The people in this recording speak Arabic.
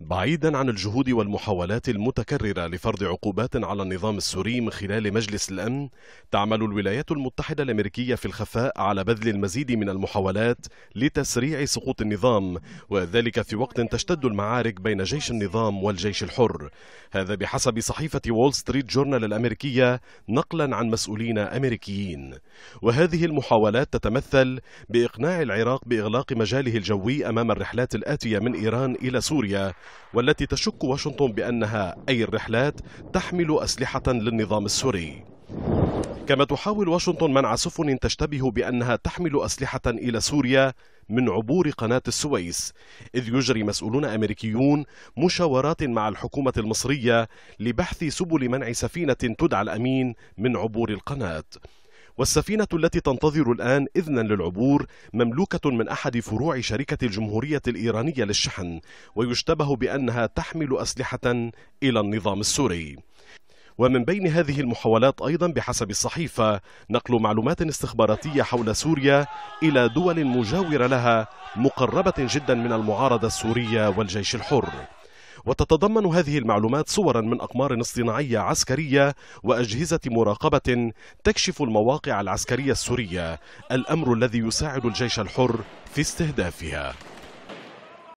بعيدا عن الجهود والمحاولات المتكررة لفرض عقوبات على النظام السوري من خلال مجلس الأمن تعمل الولايات المتحدة الأمريكية في الخفاء على بذل المزيد من المحاولات لتسريع سقوط النظام وذلك في وقت تشتد المعارك بين جيش النظام والجيش الحر هذا بحسب صحيفة وول ستريت جورنال الأمريكية نقلا عن مسؤولين أمريكيين وهذه المحاولات تتمثل بإقناع العراق بإغلاق مجاله الجوي أمام الرحلات الآتية من إيران إلى سوريا والتي تشك واشنطن بأنها أي الرحلات تحمل أسلحة للنظام السوري كما تحاول واشنطن منع سفن تشتبه بأنها تحمل أسلحة إلى سوريا من عبور قناة السويس إذ يجري مسؤولون أمريكيون مشاورات مع الحكومة المصرية لبحث سبل منع سفينة تدعى الأمين من عبور القناة والسفينة التي تنتظر الآن إذنا للعبور مملوكة من أحد فروع شركة الجمهورية الإيرانية للشحن ويشتبه بأنها تحمل أسلحة إلى النظام السوري ومن بين هذه المحاولات أيضا بحسب الصحيفة نقل معلومات استخباراتية حول سوريا إلى دول مجاورة لها مقربة جدا من المعارضة السورية والجيش الحر وتتضمن هذه المعلومات صورا من أقمار اصطناعية عسكرية وأجهزة مراقبة تكشف المواقع العسكرية السورية الأمر الذي يساعد الجيش الحر في استهدافها